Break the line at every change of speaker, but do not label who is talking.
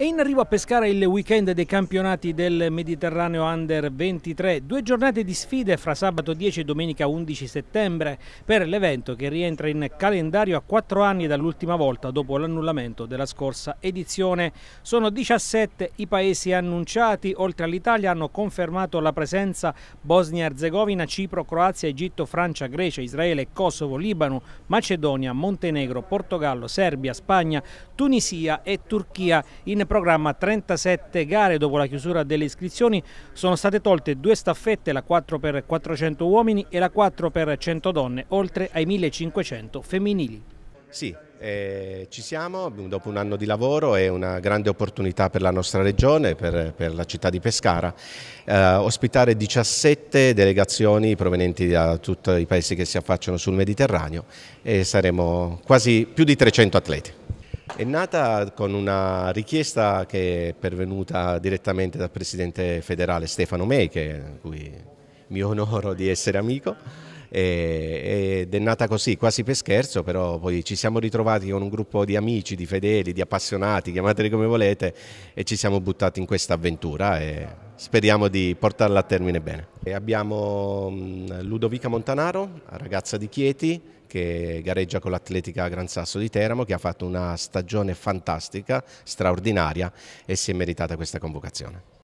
E in arrivo a pescare il weekend dei campionati del Mediterraneo Under 23, due giornate di sfide fra sabato 10 e domenica 11 settembre per l'evento che rientra in calendario a quattro anni dall'ultima volta dopo l'annullamento della scorsa edizione. Sono 17 i paesi annunciati, oltre all'Italia hanno confermato la presenza Bosnia-Herzegovina, Cipro, Croazia, Egitto, Francia, Grecia, Israele, Kosovo, Libano, Macedonia, Montenegro, Portogallo, Serbia, Spagna, Tunisia e Turchia. In programma 37 gare dopo la chiusura delle iscrizioni, sono state tolte due staffette, la 4 per 400 uomini e la 4 per 100 donne, oltre ai 1500 femminili.
Sì, eh, ci siamo dopo un anno di lavoro, è una grande opportunità per la nostra regione, per, per la città di Pescara, eh, ospitare 17 delegazioni provenienti da tutti i paesi che si affacciano sul Mediterraneo e saremo quasi più di 300 atleti. È nata con una richiesta che è pervenuta direttamente dal Presidente federale Stefano Mei, che cui mi onoro di essere amico, ed è nata così, quasi per scherzo, però poi ci siamo ritrovati con un gruppo di amici, di fedeli, di appassionati, chiamateli come volete, e ci siamo buttati in questa avventura. E speriamo di portarla a termine bene. E abbiamo mm, Ludovica Montanaro, ragazza di Chieti, che gareggia con l'Atletica Gran Sasso di Teramo, che ha fatto una stagione fantastica, straordinaria e si è meritata questa convocazione.